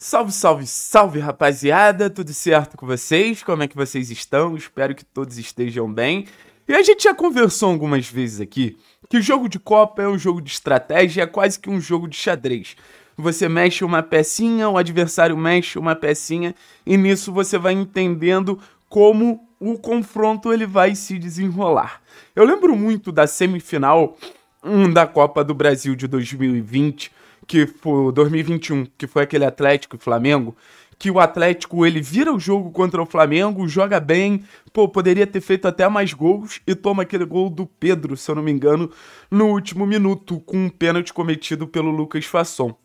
Salve, salve, salve, rapaziada! Tudo certo com vocês? Como é que vocês estão? Espero que todos estejam bem. E a gente já conversou algumas vezes aqui que o jogo de Copa é um jogo de estratégia, é quase que um jogo de xadrez. Você mexe uma pecinha, o adversário mexe uma pecinha, e nisso você vai entendendo como o confronto ele vai se desenrolar. Eu lembro muito da semifinal hum, da Copa do Brasil de 2020, que foi 2021, que foi aquele Atlético e Flamengo, que o Atlético ele vira o jogo contra o Flamengo, joga bem, pô, poderia ter feito até mais gols e toma aquele gol do Pedro, se eu não me engano, no último minuto, com um pênalti cometido pelo Lucas Fasson.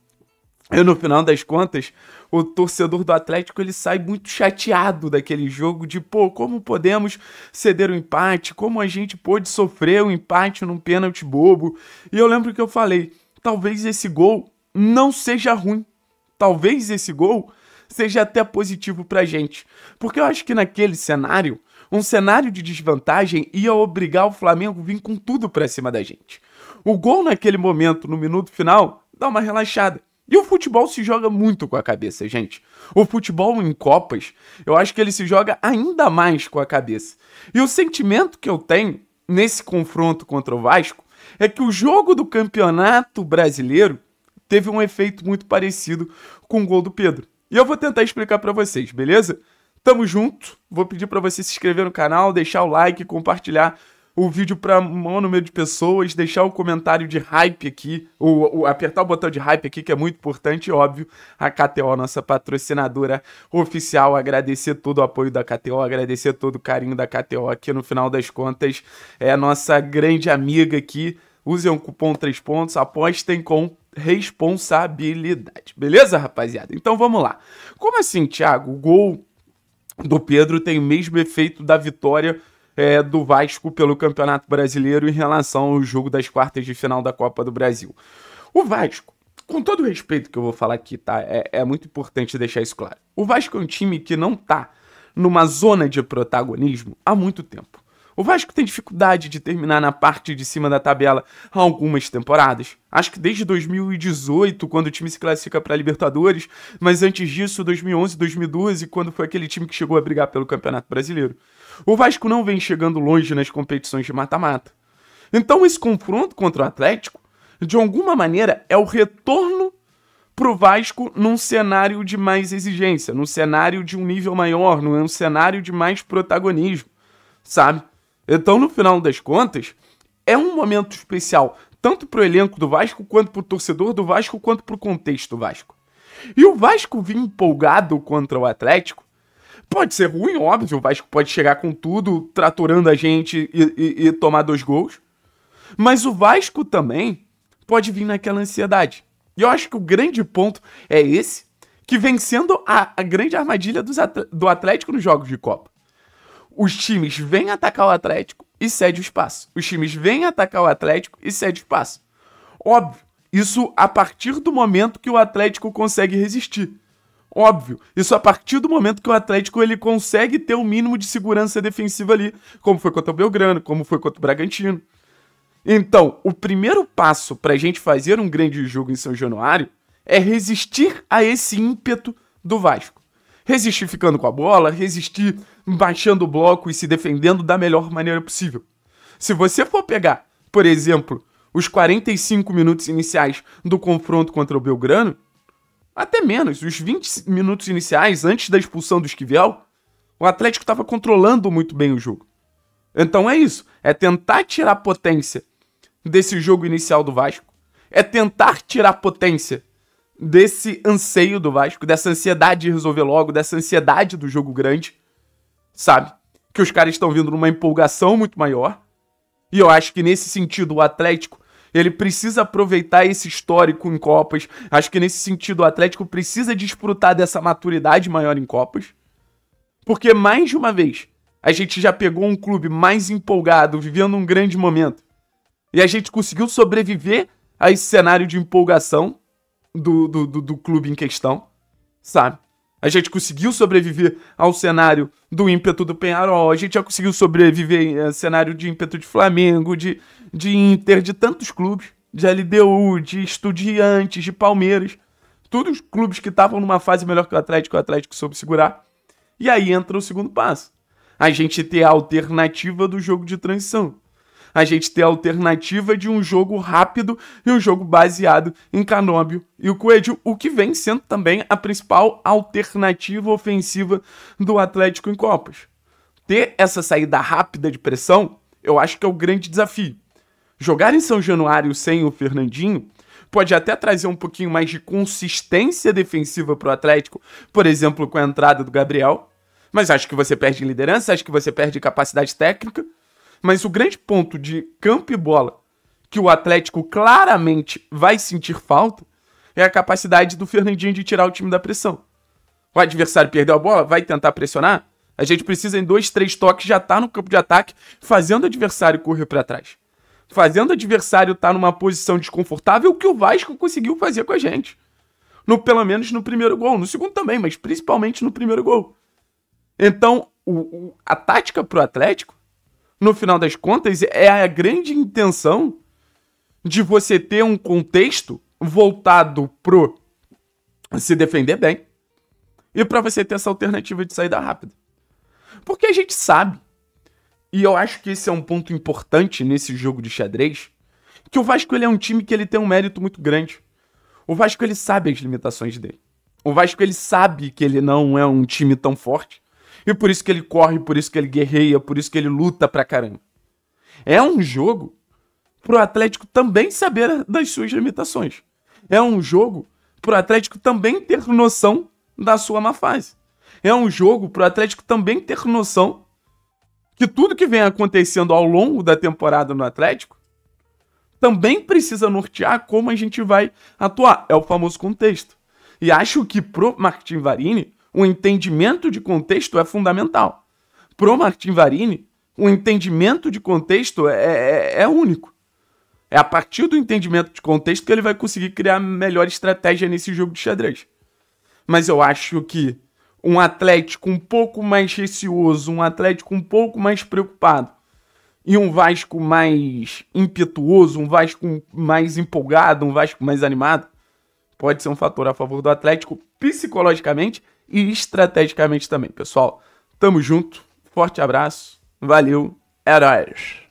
E no final das contas, o torcedor do Atlético ele sai muito chateado daquele jogo de, pô, como podemos ceder o um empate? Como a gente pôde sofrer o um empate num pênalti bobo? E eu lembro que eu falei, talvez esse gol não seja ruim. Talvez esse gol seja até positivo pra gente. Porque eu acho que naquele cenário, um cenário de desvantagem ia obrigar o Flamengo a vir com tudo pra cima da gente. O gol naquele momento, no minuto final, dá uma relaxada. E o futebol se joga muito com a cabeça, gente. O futebol em Copas, eu acho que ele se joga ainda mais com a cabeça. E o sentimento que eu tenho nesse confronto contra o Vasco é que o jogo do Campeonato Brasileiro teve um efeito muito parecido com o gol do Pedro. E eu vou tentar explicar para vocês, beleza? Tamo junto. Vou pedir para você se inscrever no canal, deixar o like, compartilhar o vídeo para maior número de pessoas, deixar o comentário de hype aqui, o apertar o botão de hype aqui, que é muito importante, óbvio. A KTO, nossa patrocinadora oficial, agradecer todo o apoio da KTO, agradecer todo o carinho da KTO aqui, no final das contas, é a nossa grande amiga aqui. Usem um cupom 3 pontos, apostem com responsabilidade. Beleza, rapaziada? Então vamos lá. Como assim, Thiago? O gol do Pedro tem o mesmo efeito da vitória é, do Vasco pelo Campeonato Brasileiro em relação ao jogo das quartas de final da Copa do Brasil. O Vasco, com todo o respeito que eu vou falar aqui, tá? É, é muito importante deixar isso claro. O Vasco é um time que não tá numa zona de protagonismo há muito tempo. O Vasco tem dificuldade de terminar na parte de cima da tabela há algumas temporadas. Acho que desde 2018, quando o time se classifica para Libertadores, mas antes disso, 2011, 2012, quando foi aquele time que chegou a brigar pelo Campeonato Brasileiro. O Vasco não vem chegando longe nas competições de mata-mata. Então, esse confronto contra o Atlético, de alguma maneira, é o retorno pro Vasco num cenário de mais exigência, num cenário de um nível maior, num cenário de mais protagonismo, sabe? Então, no final das contas, é um momento especial, tanto para o elenco do Vasco, quanto para o torcedor do Vasco, quanto para o contexto Vasco. E o Vasco vir empolgado contra o Atlético pode ser ruim, óbvio. O Vasco pode chegar com tudo, tratorando a gente e, e, e tomar dois gols. Mas o Vasco também pode vir naquela ansiedade. E eu acho que o grande ponto é esse, que vem sendo a, a grande armadilha dos, do Atlético nos jogos de Copa. Os times vêm atacar o Atlético e cede o espaço. Os times vêm atacar o Atlético e cede o espaço. Óbvio, isso a partir do momento que o Atlético consegue resistir. Óbvio, isso a partir do momento que o Atlético ele consegue ter o um mínimo de segurança defensiva ali, como foi contra o Belgrano, como foi contra o Bragantino. Então, o primeiro passo para a gente fazer um grande jogo em São Januário é resistir a esse ímpeto do Vasco. Resistir ficando com a bola, resistir baixando o bloco e se defendendo da melhor maneira possível. Se você for pegar, por exemplo, os 45 minutos iniciais do confronto contra o Belgrano, até menos, os 20 minutos iniciais antes da expulsão do Esquivel, o Atlético estava controlando muito bem o jogo. Então é isso, é tentar tirar potência desse jogo inicial do Vasco, é tentar tirar potência desse anseio do Vasco, dessa ansiedade de resolver logo, dessa ansiedade do jogo grande, sabe? Que os caras estão vindo numa empolgação muito maior. E eu acho que nesse sentido o Atlético ele precisa aproveitar esse histórico em Copas. Acho que nesse sentido o Atlético precisa desfrutar dessa maturidade maior em Copas. Porque mais de uma vez a gente já pegou um clube mais empolgado, vivendo um grande momento. E a gente conseguiu sobreviver a esse cenário de empolgação do, do, do, do clube em questão, sabe? A gente conseguiu sobreviver ao cenário do ímpeto do Penharol, a gente já conseguiu sobreviver ao eh, cenário de ímpeto de Flamengo, de, de Inter, de tantos clubes, de LDU, de Estudiantes, de Palmeiras. Todos os clubes que estavam numa fase melhor que o Atlético, o Atlético soube segurar. E aí entra o segundo passo. A gente ter a alternativa do jogo de transição a gente ter a alternativa de um jogo rápido e um jogo baseado em Canóbio e o Coelho, o que vem sendo também a principal alternativa ofensiva do Atlético em Copas. Ter essa saída rápida de pressão, eu acho que é o grande desafio. Jogar em São Januário sem o Fernandinho pode até trazer um pouquinho mais de consistência defensiva para o Atlético, por exemplo, com a entrada do Gabriel. Mas acho que você perde liderança, acho que você perde capacidade técnica. Mas o grande ponto de campo e bola que o Atlético claramente vai sentir falta é a capacidade do Fernandinho de tirar o time da pressão. O adversário perdeu a bola, vai tentar pressionar? A gente precisa em dois, três toques já estar tá no campo de ataque, fazendo o adversário correr para trás. Fazendo o adversário estar tá numa posição desconfortável, que o Vasco conseguiu fazer com a gente. No, pelo menos no primeiro gol, no segundo também, mas principalmente no primeiro gol. Então, o, o, a tática pro Atlético no final das contas, é a grande intenção de você ter um contexto voltado pro se defender bem e para você ter essa alternativa de saída rápida. Porque a gente sabe, e eu acho que esse é um ponto importante nesse jogo de xadrez, que o Vasco ele é um time que ele tem um mérito muito grande. O Vasco ele sabe as limitações dele. O Vasco ele sabe que ele não é um time tão forte. E por isso que ele corre, por isso que ele guerreia, por isso que ele luta pra caramba. É um jogo pro Atlético também saber das suas limitações. É um jogo pro Atlético também ter noção da sua má fase. É um jogo pro Atlético também ter noção que tudo que vem acontecendo ao longo da temporada no Atlético também precisa nortear como a gente vai atuar. É o famoso contexto. E acho que pro Martin Varini o entendimento de contexto é fundamental. Para o Martin Varini, o entendimento de contexto é, é, é, é único. É a partir do entendimento de contexto que ele vai conseguir criar a melhor estratégia nesse jogo de xadrez. Mas eu acho que um Atlético um pouco mais receoso, um Atlético um pouco mais preocupado e um Vasco mais impetuoso, um Vasco mais empolgado, um Vasco mais animado, pode ser um fator a favor do Atlético psicologicamente e estrategicamente também, pessoal. Tamo junto, forte abraço, valeu, heróis! É